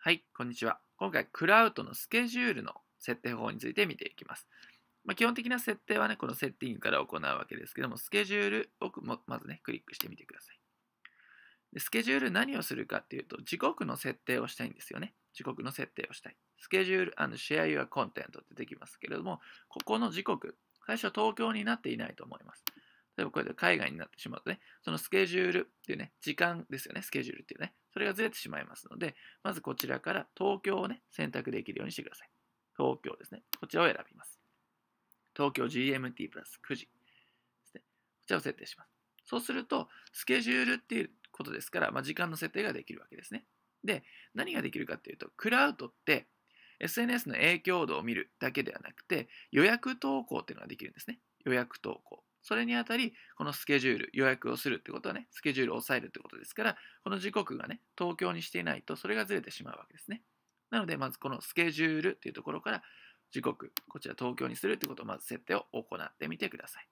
はい、こんにちは。今回、クラウドのスケジュールの設定方法について見ていきます。まあ、基本的な設定はね、このセッティングから行うわけですけども、スケジュールをまずね、クリックしてみてください。でスケジュール何をするかっていうと、時刻の設定をしたいんですよね。時刻の設定をしたい。スケジュール share your content ってできますけれども、ここの時刻、最初東京になっていないと思います。例えばこれで海外になってしまうとね、そのスケジュールっていうね、時間ですよね、スケジュールっていうね、それがずれてしまいますので、まずこちらから東京をね、選択できるようにしてください。東京ですね。こちらを選びます。東京 GMT プラス9時ですね。こちらを設定します。そうすると、スケジュールっていうことですから、まあ、時間の設定ができるわけですね。で、何ができるかっていうと、クラウドって SNS の影響度を見るだけではなくて、予約投稿っていうのができるんですね。予約投稿。それにあたり、このスケジュール、予約をするってことはね、スケジュールを抑えるってことですから、この時刻がね、東京にしていないと、それがずれてしまうわけですね。なので、まずこのスケジュールっていうところから、時刻、こちら東京にするってことをまず設定を行ってみてください。